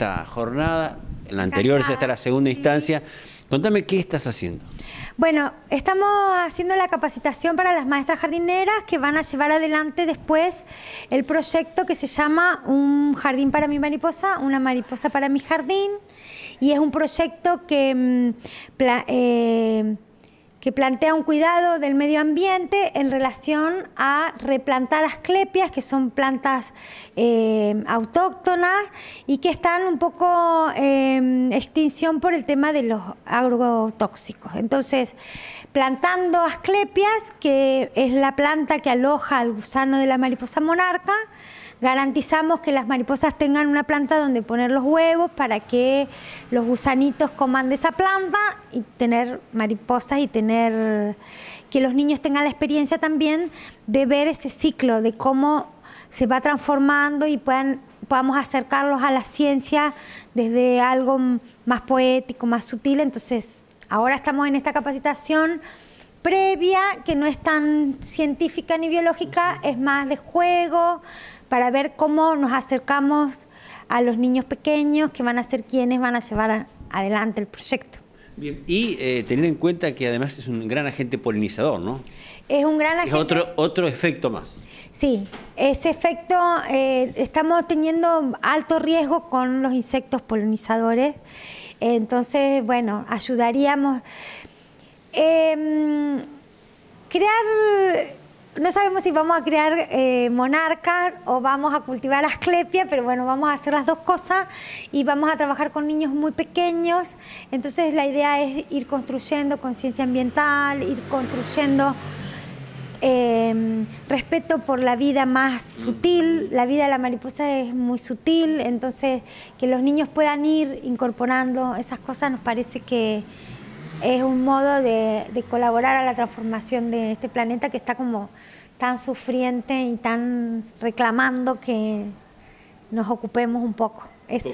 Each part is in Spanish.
esta jornada, en la anterior ya está la segunda instancia. Contame qué estás haciendo. Bueno, estamos haciendo la capacitación para las maestras jardineras que van a llevar adelante después el proyecto que se llama Un jardín para mi mariposa, una mariposa para mi jardín. Y es un proyecto que... Mm, eh, que plantea un cuidado del medio ambiente en relación a replantar asclepias, que son plantas eh, autóctonas y que están un poco en em, extinción por el tema de los agrotóxicos. Entonces, plantando asclepias, que es la planta que aloja al gusano de la mariposa monarca, garantizamos que las mariposas tengan una planta donde poner los huevos para que los gusanitos coman de esa planta y tener mariposas y tener que los niños tengan la experiencia también de ver ese ciclo, de cómo se va transformando y puedan podamos acercarlos a la ciencia desde algo más poético, más sutil. Entonces, ahora estamos en esta capacitación previa, que no es tan científica ni biológica, es más de juego, para ver cómo nos acercamos a los niños pequeños que van a ser quienes van a llevar adelante el proyecto. Bien. Y eh, tener en cuenta que además es un gran agente polinizador, ¿no? Es un gran agente. Es otro, otro efecto más. Sí, ese efecto eh, estamos teniendo alto riesgo con los insectos polinizadores. Entonces, bueno, ayudaríamos. Em, crear no sabemos si vamos a crear eh, monarcas o vamos a cultivar asclepia, pero bueno, vamos a hacer las dos cosas y vamos a trabajar con niños muy pequeños. Entonces la idea es ir construyendo conciencia ambiental, ir construyendo em, respeto por la vida más sutil, la vida de la mariposa es muy sutil, entonces que los niños puedan ir incorporando esas cosas nos parece que es un modo de, colaborar a la transformación de este planeta que está como tan sufriente y tan reclamando que nos ocupemos un poco. esa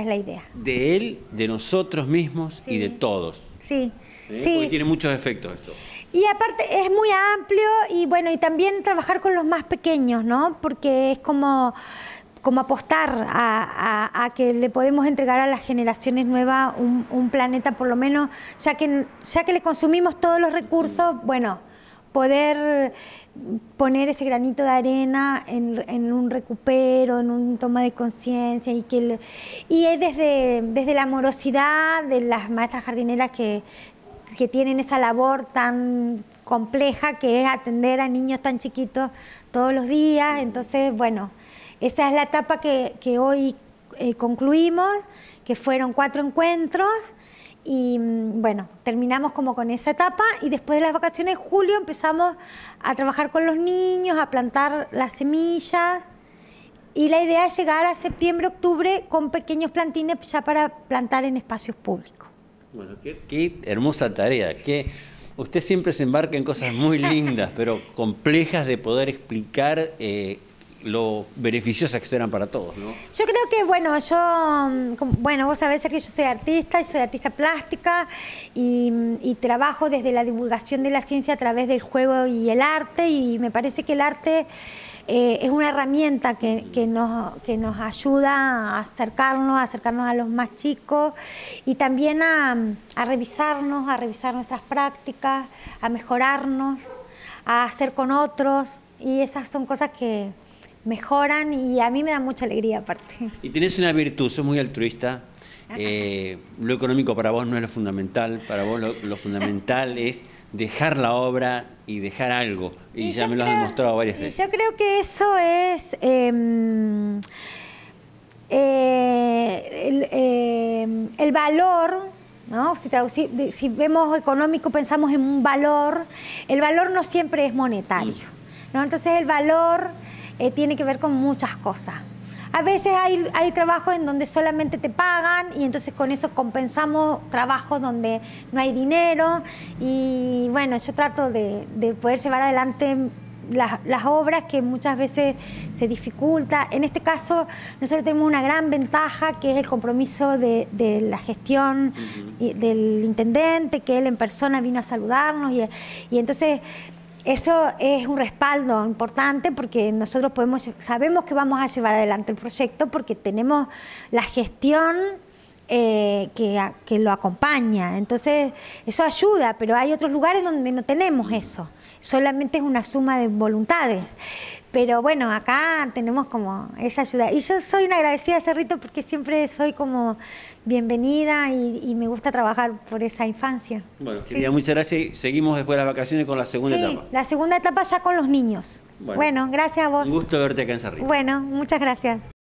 es la idea. De él, de nosotros mismos y de todos. Sí. sí. Porque tiene muchos efectos esto. Y aparte es muy amplio y bueno, y también trabajar con los más pequeños, ¿no? Porque es como como apostar a, que le podemos entregar a las generaciones nuevas un, planeta, por lo menos, ya que, ya que le consumimos todos los recursos, bueno, poder poner ese granito de arena en, un recupero, en un toma de conciencia y que y es desde, desde la amorosidad de las maestras jardineras que, que tienen esa labor tan compleja que es atender a niños tan chiquitos todos los días, entonces bueno, esa es la etapa que, hoy eh, concluimos, que fueron cuatro encuentros y mm, bueno, terminamos como con esa etapa y después de las vacaciones, de julio, empezamos a trabajar con los niños, a plantar las semillas y la idea es llegar a septiembre, octubre con pequeños plantines ya para plantar en espacios públicos. Bueno, qué, hermosa tarea, que Usted siempre se embarca en cosas muy lindas, pero complejas de poder explicar eh, lo beneficiosas que serán para todos, ¿no? Yo creo que, bueno, yo, mm, bueno, vos sabés que yo soy artista, y soy artista plástica mm, y, trabajo desde la divulgación de la ciencia a través del juego y el arte y me parece que el arte eh, es una herramienta que, que, nos, que nos ayuda a acercarnos, a acercarnos a los más chicos y también a, a revisarnos, a revisar nuestras prácticas, a mejorarnos, a hacer con otros y esas son cosas que, mejoran y a mí me da mucha alegría aparte. Y tenés una virtud, sos muy altruista. Ah. Eh, lo económico para vos no es lo fundamental, para vos lo, fundamental es dejar la obra y dejar algo. Y, ya me lo has demostrado varias veces. Yo creo que eso es... Em, eh, em, el, valor, ¿no? si, si, vemos económico, pensamos en un valor, el valor no siempre es monetario. Mm. ¿no? Entonces el valor eh, tiene que ver con muchas cosas. A veces hay, hay trabajos en donde solamente te pagan y entonces con eso compensamos trabajos donde no hay dinero y bueno, yo trato de, poder llevar adelante las, obras que muchas veces se dificulta. En este caso, nosotros tenemos una gran ventaja que es el compromiso de, la gestión del intendente, que él en persona vino a saludarnos y, y entonces eso es un respaldo importante porque nosotros podemos, sabemos que vamos a llevar adelante el proyecto porque tenemos la gestión eh, que, lo acompaña. Entonces, eso ayuda, pero hay otros lugares donde no tenemos eso. Solamente es una suma de voluntades. Pero bueno, acá tenemos como esa ayuda. Y yo soy una agradecida a Cerrito porque siempre soy como bienvenida y, me gusta trabajar por esa infancia. Bueno, querida, muchas gracias. Seguimos después de las vacaciones con la segunda etapa. sí, La segunda etapa ya con los niños. Bueno, bueno gracias a vos. Un gusto verte acá en Cerrito. Bueno, muchas gracias.